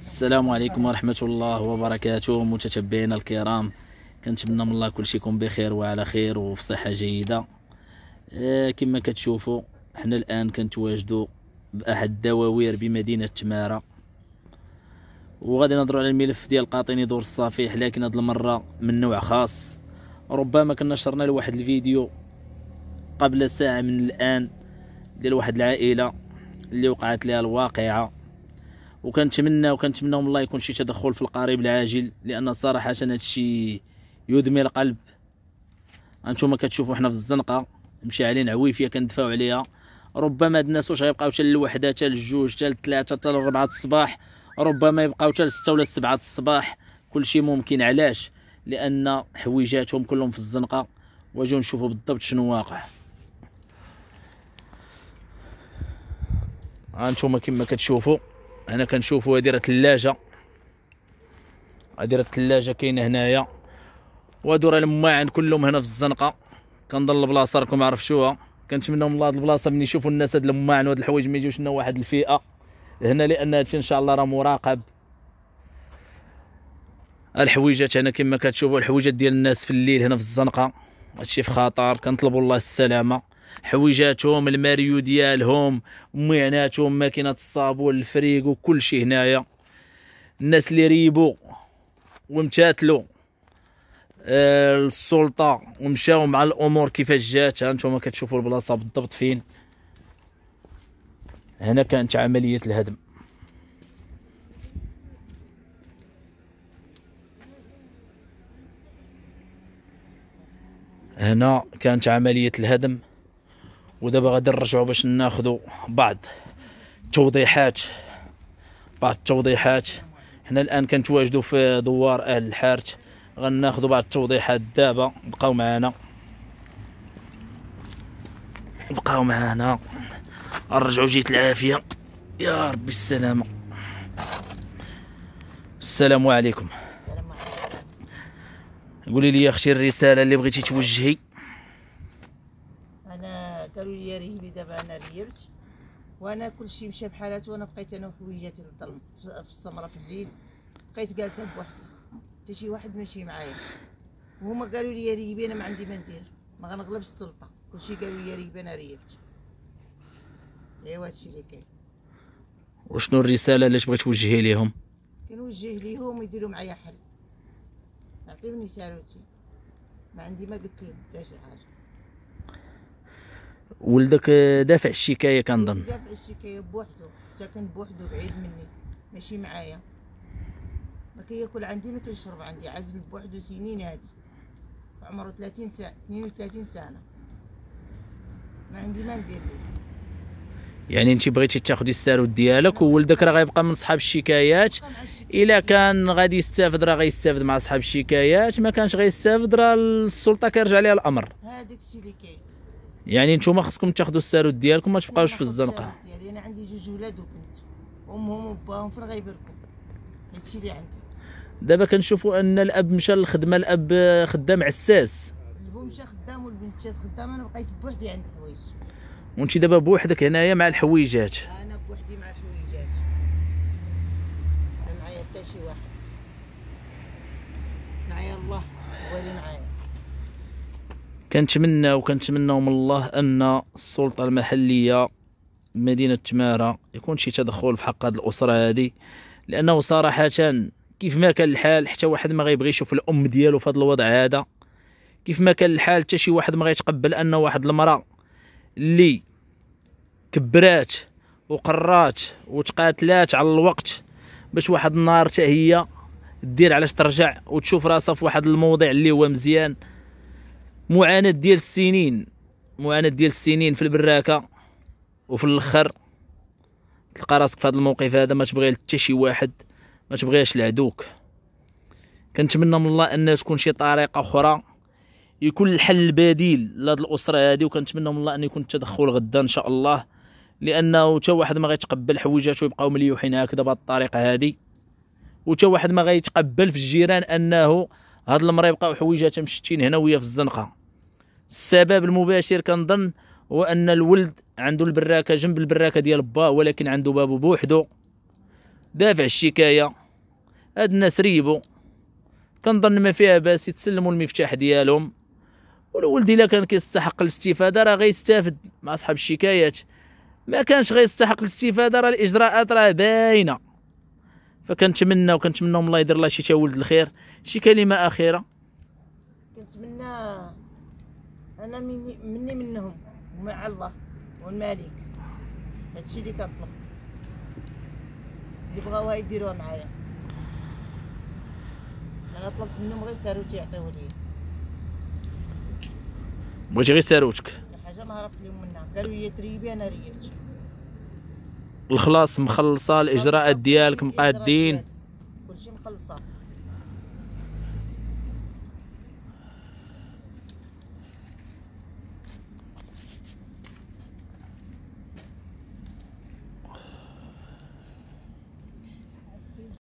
السلام عليكم ورحمة الله وبركاته متتبعينا الكرام كنتمنى من الله كلشي يكون بخير وعلى خير وفي صحة جيدة آه، كما كتشوفوا حنا الآن كنتواجدوا بأحد الدواوير بمدينة تمارة وغادي نهضروا على الملف ديال القاطيني دور الصفيح لكن هاد المرة من نوع خاص ربما كنا شرنا لواحد الفيديو قبل ساعة من الآن ديال واحد العائلة اللي وقعت لها الواقعة وكنتمنى وكنتمنى الله يكون شي تدخل في القريب العاجل لان صراحه هذا الشيء يدمي القلب انتم كتشوفوا حنا في الزنقه مشي علينا عويفيه كندفعوا عليها ربما هاد الناس واش غيبقاو حتى للوحده حتى للجوج حتى للثلاثه حتى للاربعه الصباح ربما يبقاو حتى للسته ولا السبعه الصباح كلشي ممكن علاش لان حويجاتهم كلهم في الزنقه واجيو نشوفوا بالضبط شنو واقع ها انتم كما كتشوفوا هنا كنشوفوا هذه راه ثلاجه هذه راه الثلاجه كاينه هنايا وهادو راه الماعن كلهم هنا في الزنقه كنضل البلاصه راكم عرفتوها كنتمناو من الله هاد البلاصه ملي يشوفوا الناس هاد الماعن وهاد الحوايج ما يجيوش لنا واحد الفئه هنا لان هادشي ان شاء الله راه مراقب الحويجات هنا كما كتشوفوا الحويجات ديال الناس في الليل هنا في الزنقه هادشي في خطر كنطلبوا الله السلامه حويجاتهم الماريو ديالهم ميعناتهم ماكينه الصابون الفريق وكل شيء هنايا الناس اللي ريبوا ومتاتلوا آه، السلطه ومشاو مع الامور كيفاش جات ها نتوما كتشوفوا البلاصه بالضبط فين هنا كانت عمليه الهدم هنا كانت عمليه الهدم ودابا غادي نرجعوا باش ناخذوا بعض التوضيحات بعض التوضيحات حنا الان كنتواجدوا في دوار اهل الحارث غناخذوا بعض التوضيحات دابا بقاو معنا بقاو معنا نرجعوا جيت العافيه يا ربي السلامه السلام عليكم قولي لي اختي الرساله اللي بغيتي توجهي كانوا لياريه اللي دابا انا ريبت وانا كلشي مشى بحالاته وانا بقيت انا وحويجاتي الظلم في السمره في الليل بقيت جالسه بوحدي حتى شي واحد ماشي معايا وهما قالوا لي ريبي انا ما عندي ما ندير ما غنغلبش السلطه كلشي قالوا لي ريبي انا ريبت ايوا هادشي اللي كاين وشنو الرساله اللي بغيت توجهي ليهم كنوجه ليهم يديروا معايا حل عطيوني ثروتي ما عندي ما قلت لهم حتى شي حاجه ولدك دافع الشكايه كنظن دافع الشكايه بوحدو ساكن بوحدو بعيد مني ماشي معايا ما كياكل عندي ما تيشرب عندي عازل بوحدو سنين هادي عمره 30 سنه 32 سنه ما عندي ما ندير يعني انت بغيتي تاخذي السارود ديالك وولدك راه غيبقى من صحاب الشكايات الا كان غادي يستافد راه غيستافد مع صحاب الشكايات ما كانش غيستافد راه السلطه كيرجع ليها الامر هذاك الشيء اللي كاين يعني نتوما خصكم تاخذوا السارود ديالكم ما تبقاوش في الزنقه يعني انا عندي جوج ولاد وبنت امهم وباهم في الغيبر هادشي اللي عندي دابا كنشوفوا ان الاب مشى للخدمه الاب خدام عساس البو مشى خدام والبنت مشات خدامه انا بقيت بوحدي عند الحوايج وانت دابا بوحدك هنايا مع الحويجات انا بوحدي مع الحويجات ما معايا حتى شي واحد معايا الله هو اللي معايا كنتمنى وكنتمنى من الله ان السلطه المحليه مدينه تماره يكون شي تدخل في حق هذه الاسره هذه لانه صراحه كيف ما كان الحال حتى واحد ما غيبغي يشوف الام ديالو في هذا الوضع هذا كيف ما كان الحال حتى شي واحد ما غيتقبل ان واحد المراه اللي كبرات وقرات وتقاتلات على الوقت باش واحد النهار حتى هي دير علاش ترجع وتشوف راسها في واحد الموضع اللي هو مزيان معاناه ديال السنين معاناه ديال السنين في البراكه وفي الاخر تلقى راسك في هذا الموقف هذا ما تبغي حتى شي واحد ما تبغيش العدوك كنتمنى من الله ان تكون شي طريقه اخرى يكون الحل البديل لهاد الاسره هادي وكنتمنى من الله ان يكون التدخل غدا ان شاء الله لانه حتى واحد ما غيتقبل حويجاتو يبقاو مليوحين هكذا بهاد الطريقه هادي وحتى واحد ما غيتقبل في الجيران انه هاد المرا يبقاو حويجاتها مشتين هنا وهي في الزنقه السبب المباشر كنظن هو ان الولد عنده البراكه جنب البراكه ديال با ولكن عنده بابو بوحدو دافع الشكايه هاد الناس ريبو كنظن ما فيها باس يتسلموا المفتاح ديالهم والولد الا كان كيستحق الاستفاده راه غيستافد مع صاحب الشكايات ما كانش غيستحق الاستفاده راه الاجراءات راه باينه فكنتمنى وكنتمنى الله يدير الله شي تا ولد الخير شي كلمه اخيره كنتمنى انا مني مني منهم ومع الله والمالك هادشي اللي كنطلب اللي بغاوها يديروها معايا انا طلبت منهم غير ساروت يعطيو لي بغيتي غير ساروتك حاجه ما هربت لهم منها قالوا لي تريبي انا ريت الخلاص مخلصه الاجراءات ديالك مقادين كلشي مخلصه